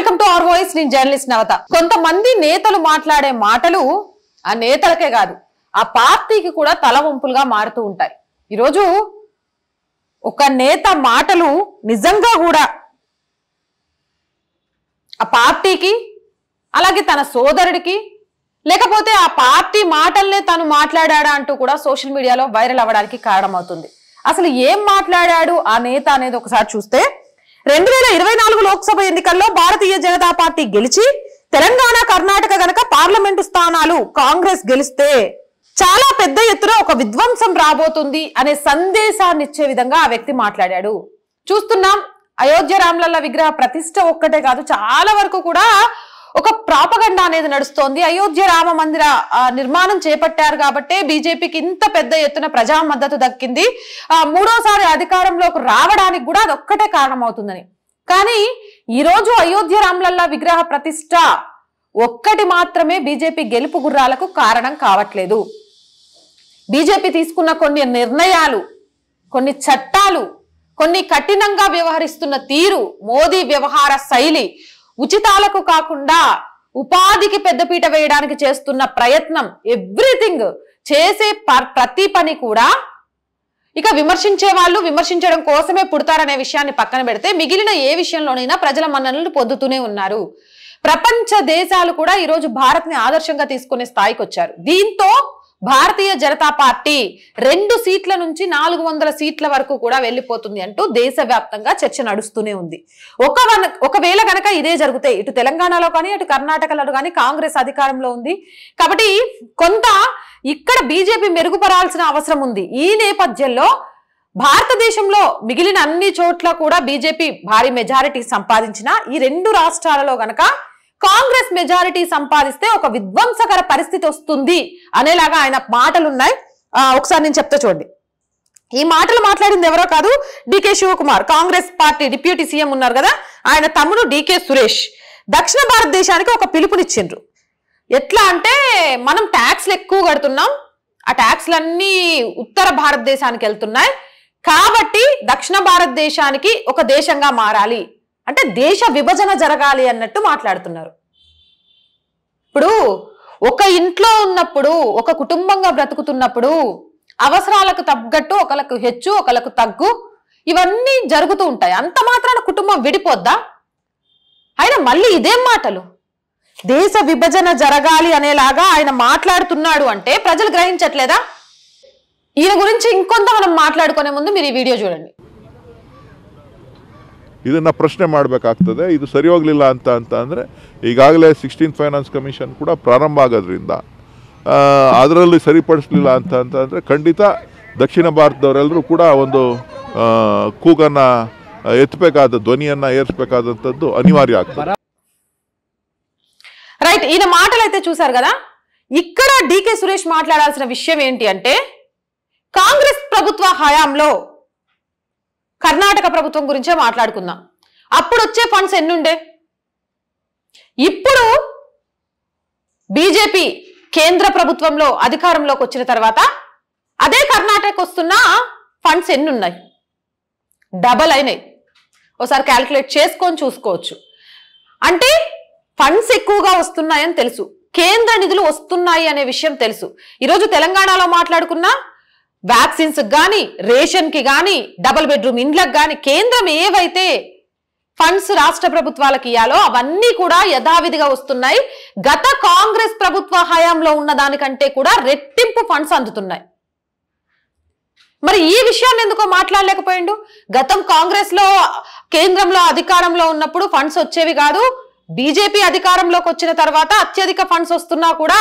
welcome to our voice నేను journalist Navata కొంతమంది నేతలు మాట్లాడే మాటలు ఆ నేతలకే కాదు ఆ పార్టీకి కూడా తల వంపులుగా మారుతూ ఉంటాయి ఈరోజు ఒక నేత మాటలు నిజంగా కూడా ఆ పార్టీకి అలాగే తన సోదరుడికి లేకపోతే ఆ పార్టీ మాటల్నే తను మాట్లాడా అంటూ కూడా సోషల్ మీడియాలో వైరల్ అవ్వడానికి కారణమవుతుంది అసలు ఏం మాట్లాడాడు ఆ నేత అనేది ఒకసారి చూస్తే రెండు వేల ఇరవై నాలుగు లోక్సభ ఎన్నికల్లో భారతీయ జనతా పార్టీ గెలిచి తెలంగాణ కర్ణాటక గనక పార్లమెంటు స్థానాలు కాంగ్రెస్ గెలిస్తే చాలా పెద్ద ఎత్తున ఒక విధ్వంసం రాబోతుంది అనే సందేశాన్ని ఇచ్చే విధంగా ఆ వ్యక్తి మాట్లాడాడు చూస్తున్నాం అయోధ్య రామ్లల్ల విగ్రహ ప్రతిష్ట ఒక్కటే కాదు చాలా వరకు కూడా ఒక ప్రాపగండ అనేది నడుస్తోంది అయోధ్య రామ మందిర నిర్మాణం చేపట్టారు కాబట్టే బీజేపీకి ఇంత పెద్ద ఎత్తున ప్రజా మద్దతు దక్కింది మూడోసారి అధికారంలోకి రావడానికి కూడా అదొక్కటే కారణమవుతుందని కానీ ఈరోజు అయోధ్య రామ్లల్లా విగ్రహ ప్రతిష్ట ఒక్కటి మాత్రమే బీజేపీ గెలుపు గుర్రాలకు కారణం కావట్లేదు బీజేపీ తీసుకున్న కొన్ని నిర్ణయాలు కొన్ని చట్టాలు కొన్ని కఠినంగా వ్యవహరిస్తున్న తీరు మోదీ వ్యవహార శైలి ఉచితాలకు కాకుండా ఉపాధికి పెద్దపీట వేయడానికి చేస్తున్న ప్రయత్నం ఎవ్రీథింగ్ చేసే ప్రతి పని కూడా ఇక విమర్శించే వాళ్ళు విమర్శించడం కోసమే పుడతారనే విషయాన్ని పక్కన పెడితే మిగిలిన ఏ విషయంలోనైనా ప్రజల మన్ననలు పొందుతూనే ఉన్నారు ప్రపంచ దేశాలు కూడా ఈరోజు భారత్ని ఆదర్శంగా తీసుకునే స్థాయికి వచ్చారు దీంతో భారతీయ జనతా పార్టీ రెండు సీట్ల నుంచి నాలుగు వందల సీట్ల వరకు కూడా వెళ్ళిపోతుంది అంటూ దేశవ్యాప్తంగా చర్చ నడుస్తూనే ఉంది ఒక ఒకవేళ కనుక ఇదే జరిగితే ఇటు తెలంగాణలో కానీ అటు కర్ణాటకలో కానీ కాంగ్రెస్ అధికారంలో ఉంది కాబట్టి కొంత ఇక్కడ బీజేపీ మెరుగుపరాల్సిన అవసరం ఉంది ఈ నేపథ్యంలో భారతదేశంలో మిగిలిన అన్ని చోట్ల కూడా బీజేపీ భారీ మెజారిటీ సంపాదించిన ఈ రెండు రాష్ట్రాలలో గనక కాంగ్రెస్ మెజారిటీ సంపాదిస్తే ఒక విధ్వంసకర పరిస్థితి వస్తుంది అనేలాగా ఆయన మాటలున్నాయి ఒకసారి నేను చెప్తా చూడండి ఈ మాటలు మాట్లాడింది ఎవరో కాదు DK Shivakumar Congress party deputy CM ఉన్నారు కదా ఆయన తమ్ముడు డికే సురేష్ దక్షిణ భారతదేశానికి ఒక పిలుపునిచ్చిండ్రు ఎట్లా అంటే మనం ట్యాక్స్లు ఎక్కువ కడుతున్నాం ఆ ట్యాక్స్లన్నీ ఉత్తర భారతదేశానికి వెళ్తున్నాయి కాబట్టి దక్షిణ భారతదేశానికి ఒక దేశంగా మారాలి అంటే దేశ విభజన జరగాలి అన్నట్టు మాట్లాడుతున్నారు ఇప్పుడు ఒక ఇంట్లో ఉన్నప్పుడు ఒక కుటుంబంగా బ్రతుకుతున్నప్పుడు అవసరాలకు తగ్గట్టు ఒకలకు హెచ్చు ఒకలకు తగ్గు ఇవన్నీ జరుగుతూ ఉంటాయి అంత మాత్రాన కుటుంబం విడిపోద్దా ఆయన మళ్ళీ ఇదేం మాటలు దేశ విభజన జరగాలి అనేలాగా ఆయన మాట్లాడుతున్నాడు అంటే ప్రజలు గ్రహించట్లేదా ఈయన గురించి ఇంకొంత మనం మాట్లాడుకునే ముందు మీరు ఈ వీడియో చూడండి ಇದನ್ನು ಪ್ರಶ್ನೆ ಮಾಡಬೇಕಾಗ್ತದೆ ಇದು ಸರಿ ಹೋಗಲಿಲ್ಲ ಅಂತ ಅಂತ ಅಂದರೆ ಈಗಾಗಲೇ ಸಿಕ್ಸ್ಟೀನ್ ಫೈನಾನ್ಸ್ ಕಮಿಷನ್ ಕೂಡ ಪ್ರಾರಂಭ ಆಗೋದ್ರಿಂದ ಅದರಲ್ಲಿ ಸರಿಪಡಿಸಲಿಲ್ಲ ಅಂತ ಅಂತ ಅಂದರೆ ಖಂಡಿತ ದಕ್ಷಿಣ ಭಾರತದವರೆಲ್ಲರೂ ಕೂಡ ಒಂದು ಕೂಗನ್ನು ಎತ್ತಬೇಕಾದ ಧ್ವನಿಯನ್ನು ಏರಿಸಬೇಕಾದಂಥದ್ದು ಅನಿವಾರ್ಯ ಆಗ್ತದೆ ರೈಟ್ ఈయన ಮಾತಾಡೈತೆ ಚೂಸಾರ್ ಕದಾ కదా ಡಿ ಕೆ ಸುರೇಶ್ మాట్లాడాల్సిన విషయం ఏంటి అంటే కాంగ్రెస్ ప్రభుత్వ కర్ణాటక ప్రభుత్వం గురించే మాట్లాడుకుందాం అప్పుడు వచ్చే ఫండ్స్ ఎన్నుండే ఇప్పుడు బీజేపీ కేంద్ర ప్రభుత్వంలో అధికారంలోకి వచ్చిన తర్వాత అదే కర్ణాటకకు వస్తున్న ఫండ్స్ ఎన్నున్నాయి డబల్ అయినాయి ఒకసారి క్యాల్కులేట్ చేసుకొని చూసుకోవచ్చు అంటే ఫండ్స్ ఎక్కువగా వస్తున్నాయని తెలుసు కేంద్ర నిధులు వస్తున్నాయి అనే విషయం తెలుసు ఈరోజు తెలంగాణలో మాట్లాడుకున్నా వ్యాక్సిన్స్ కానీ రేషన్కి కానీ డబుల్ బెడ్రూమ్ ఇండ్లకు కానీ కేంద్రం ఏవైతే ఫండ్స్ రాష్ట్ర ప్రభుత్వాలకు ఇయ్యాలో అవన్నీ కూడా యథావిధిగా వస్తున్నాయి గత కాంగ్రెస్ ప్రభుత్వ హయాంలో ఉన్న దానికంటే కూడా రెట్టింపు ఫండ్స్ అందుతున్నాయి మరి ఈ విషయాన్ని ఎందుకో మాట్లాడలేకపోయిండు గతం కాంగ్రెస్ లో కేంద్రంలో అధికారంలో ఉన్నప్పుడు ఫండ్స్ వచ్చేవి కాదు బీజేపీ అధికారంలోకి వచ్చిన తర్వాత అత్యధిక ఫండ్స్ వస్తున్నా కూడా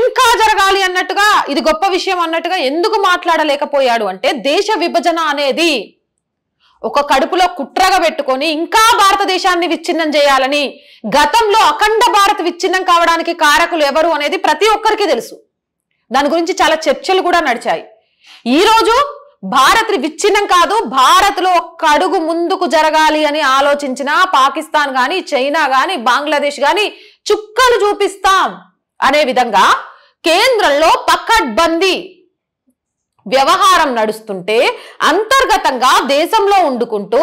ఇంకా జరగాలి అన్నట్టుగా ఇది గొప్ప విషయం అన్నట్టుగా ఎందుకు మాట్లాడలేకపోయాడు అంటే దేశ విభజన అనేది ఒక కడుపులో కుట్రగా పెట్టుకొని ఇంకా భారతదేశాన్ని విచ్ఛిన్నం చేయాలని గతంలో అఖండ భారత్ విచ్ఛిన్నం కావడానికి కారకులు ఎవరు అనేది ప్రతి ఒక్కరికి తెలుసు దాని గురించి చాలా చర్చలు కూడా నడిచాయి ఈరోజు భారత్ విచ్ఛిన్నం కాదు భారత్ లో ఒక్క అడుగు ముందుకు జరగాలి అని ఆలోచించిన పాకిస్తాన్ గాని చైనా గాని బంగ్లాదేశ్ గాని చుక్కలు చూపిస్తాం అనే విధంగా కేంద్రంలో పకడ్బందీ వ్యవహారం నడుస్తుంటే అంతర్గతంగా దేశంలో ఉండుకుంటూ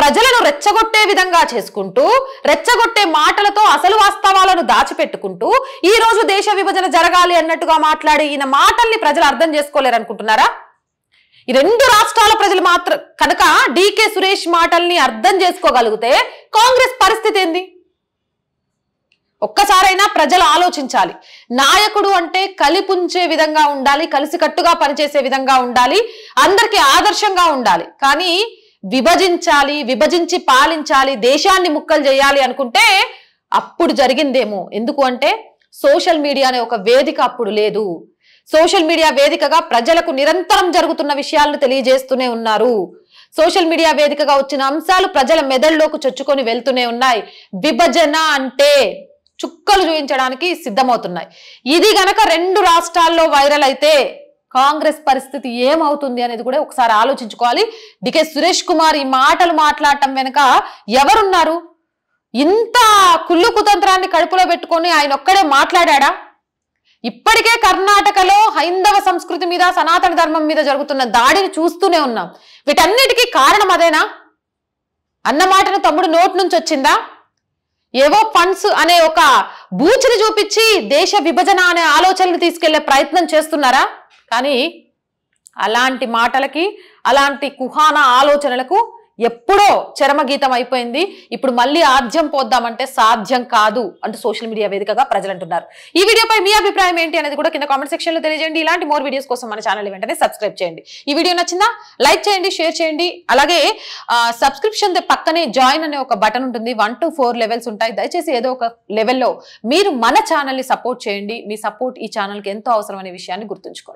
ప్రజలను రెచ్చగొట్టే విధంగా చేసుకుంటూ రెచ్చగొట్టే మాటలతో అసలు వాస్తవాలను దాచిపెట్టుకుంటూ ఈ రోజు దేశ విభజన జరగాలి అన్నట్టుగా మాట్లాడే ఈయన మాటల్ని ప్రజలు అర్థం చేసుకోలేరు అనుకుంటున్నారా ఈ రెండు రాష్ట్రాల ప్రజలు మాత్రం కనుక డీకే సురేష్ మాటల్ని అర్థం చేసుకోగలిగితే కాంగ్రెస్ పరిస్థితి ఏంది ఒక్కసారైనా ప్రజలు ఆలోచించాలి నాయకుడు అంటే కలిపుంచే విధంగా ఉండాలి కలిసికట్టుగా పనిచేసే విధంగా ఉండాలి అందరికీ ఆదర్శంగా ఉండాలి కానీ విభజించాలి విభజించి పాలించాలి దేశాన్ని ముక్కలు చేయాలి అనుకుంటే అప్పుడు జరిగిందేమో ఎందుకు అంటే సోషల్ మీడియా అనే ఒక వేదిక అప్పుడు లేదు సోషల్ మీడియా వేదికగా ప్రజలకు నిరంతరం జరుగుతున్న విషయాలను తెలియజేస్తూనే ఉన్నారు సోషల్ మీడియా వేదికగా వచ్చిన అంశాలు ప్రజల మెదడులోకి చొచ్చుకొని వెళ్తూనే ఉన్నాయి విభజన అంటే చుక్కలు చూపించడానికి సిద్ధమవుతున్నాయి ఇది గనక రెండు రాష్ట్రాల్లో వైరల్ అయితే కాంగ్రెస్ పరిస్థితి ఏమవుతుంది అనేది కూడా ఒకసారి ఆలోచించుకోవాలి డికే సురేష్ కుమార్ ఈ మాటలు మాట్లాడటం వెనుక ఎవరున్నారు ఇంత కుళ్ళు కుతంత్రాన్ని కడుపులో పెట్టుకొని ఆయన ఒక్కడే మాట్లాడా ఇప్పటికే కర్ణాటకలో హైందవ సంస్కృతి మీద సనాతన ధర్మం మీద జరుగుతున్న దాడిని చూస్తూనే ఉన్నాం వీటన్నిటికీ కారణం అదేనా అన్న మాటను తమ్ముడు నోటి నుంచి వచ్చిందా ఏవో ఫండ్స్ అనే ఒక బూచిని చూపించి దేశ విభజన అనే ఆలోచనలు తీసుకెళ్లే ప్రయత్నం చేస్తున్నారా కానీ అలాంటి మాటలకి అలాంటి కుహాన ఆలోచనలకు ఎప్పుడో చరమగీతం అయిపోయింది ఇప్పుడు మళ్ళీ ఆద్యం పోద్దామంటే సాధ్యం కాదు అంటూ సోషల్ మీడియా వేదికగా ప్రజలు అంటున్నారు ఈ వీడియోపై మీ అభిప్రాయం ఏంటి అనేది కూడా కింద కామెంట్ సెక్షన్ లో తెలియజేయండి ఇలాంటి మోర్ వీడియోస్ కోసం మన ఛానల్ వెంటనే సబ్స్క్రైబ్ చేయండి ఈ వీడియో నచ్చిందా లైక్ చేయండి షేర్ చేయండి అలాగే సబ్స్క్రిప్షన్ పక్కనే జాయిన్ అనే ఒక బటన్ ఉంటుంది వన్ టు ఫోర్ లెవెల్స్ ఉంటాయి దయచేసి ఏదో ఒక లెవెల్లో మీరు మన ఛానల్ని సపోర్ట్ చేయండి మీ సపోర్ట్ ఈ ఛానల్కి ఎంతో అనే విషయాన్ని గుర్తుంచుకోండి